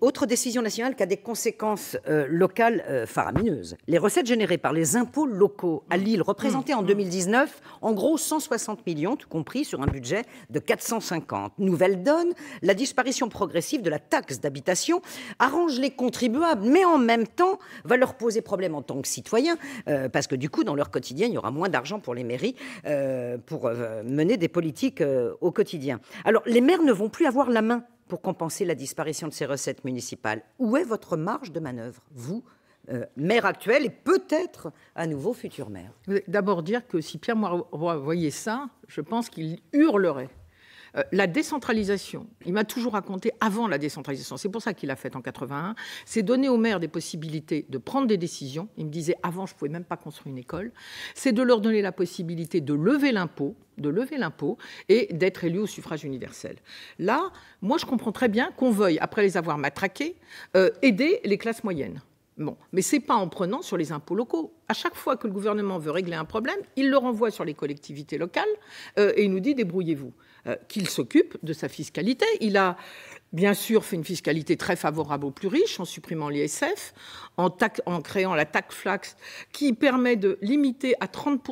Autre décision nationale qui a des conséquences euh, locales euh, faramineuses. Les recettes générées par les impôts locaux à Lille représentaient en 2019 mmh. en gros 160 millions, tout compris, sur un budget de 450. Nouvelle donne, la disparition progressive de la taxe d'habitation arrange les contribuables, mais en même temps va leur poser problème en tant que citoyens, euh, parce que du coup, dans leur quotidien, il y aura moins d'argent pour les mairies pour mener des politiques au quotidien. Alors, les maires ne vont plus avoir la main pour compenser la disparition de ces recettes municipales. Où est votre marge de manœuvre, vous, euh, maire actuel et peut-être à nouveau futur maire D'abord dire que si Pierre moiroy voyait ça, je pense qu'il hurlerait. Euh, la décentralisation, il m'a toujours raconté avant la décentralisation, c'est pour ça qu'il l'a faite en 81, c'est donner aux maires des possibilités de prendre des décisions. Il me disait avant, je ne pouvais même pas construire une école. C'est de leur donner la possibilité de lever l'impôt, de lever l'impôt et d'être élu au suffrage universel. Là, moi, je comprends très bien qu'on veuille, après les avoir matraqués, euh, aider les classes moyennes mais ce n'est pas en prenant sur les impôts locaux. À chaque fois que le gouvernement veut régler un problème, il le renvoie sur les collectivités locales euh, et il nous dit débrouillez-vous. Euh, qu'il s'occupe de sa fiscalité. Il a bien sûr fait une fiscalité très favorable aux plus riches en supprimant l'ISF, en, en créant la taxe flax qui permet de limiter à 30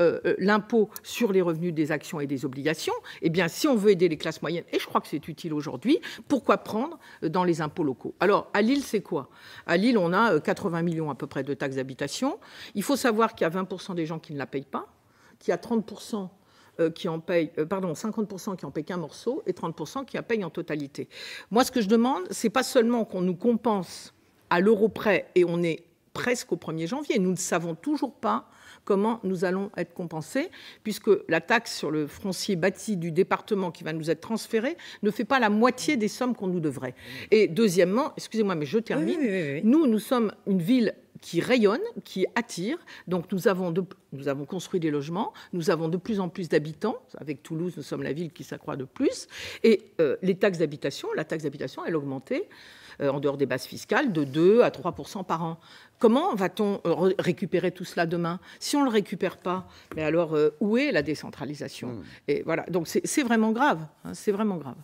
euh, euh, l'impôt sur les revenus des actions et des obligations, eh bien, si on veut aider les classes moyennes, et je crois que c'est utile aujourd'hui, pourquoi prendre euh, dans les impôts locaux Alors, à Lille, c'est quoi À Lille, on a 80 millions à peu près de taxes d'habitation. Il faut savoir qu'il y a 20% des gens qui ne la payent pas, qu'il y a 30% qui en payent, pardon, 50% qui en payent qu'un morceau et 30% qui en payent en totalité. Moi, ce que je demande, c'est pas seulement qu'on nous compense à l'euro près et on est presque au 1er janvier. Nous ne savons toujours pas comment nous allons être compensés, puisque la taxe sur le foncier bâti du département qui va nous être transférée ne fait pas la moitié des sommes qu'on nous devrait. Et deuxièmement, excusez-moi, mais je termine, nous, nous sommes une ville qui rayonne, qui attire. Donc nous avons, nous avons construit des logements, nous avons de plus en plus d'habitants. Avec Toulouse, nous sommes la ville qui s'accroît de plus. Et euh, les taxes d'habitation, la taxe d'habitation, elle a augmenté, euh, en dehors des bases fiscales, de 2 à 3 par an. Comment va-t-on euh, récupérer tout cela demain Si on ne le récupère pas, mais alors où est la décentralisation mmh. Et voilà, donc c'est hein. vraiment grave. c'est vraiment grave.